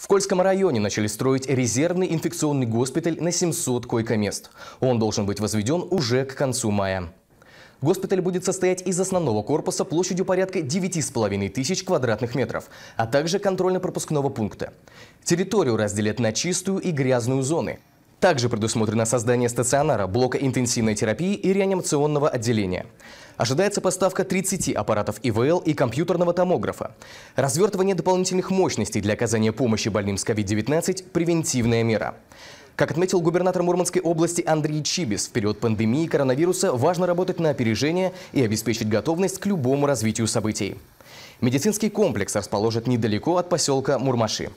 В Кольском районе начали строить резервный инфекционный госпиталь на 700 койко-мест. Он должен быть возведен уже к концу мая. Госпиталь будет состоять из основного корпуса площадью порядка 9,5 тысяч квадратных метров, а также контрольно-пропускного пункта. Территорию разделят на чистую и грязную зоны. Также предусмотрено создание стационара, блока интенсивной терапии и реанимационного отделения. Ожидается поставка 30 аппаратов ИВЛ и компьютерного томографа. Развертывание дополнительных мощностей для оказания помощи больным с COVID-19 – превентивная мера. Как отметил губернатор Мурманской области Андрей Чибис, в период пандемии коронавируса важно работать на опережение и обеспечить готовность к любому развитию событий. Медицинский комплекс расположен недалеко от поселка Мурмаши.